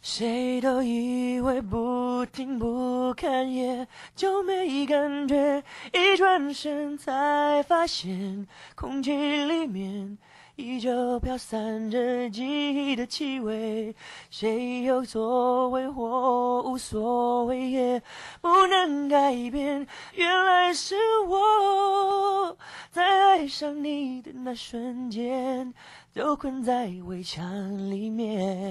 谁都以为不听不看也就没感觉，一转身才发现，空气里面依旧飘散着记忆的气味。谁有所谓或无所谓，也不能改变。原来是我，在爱上你的那瞬间，都困在围墙里面。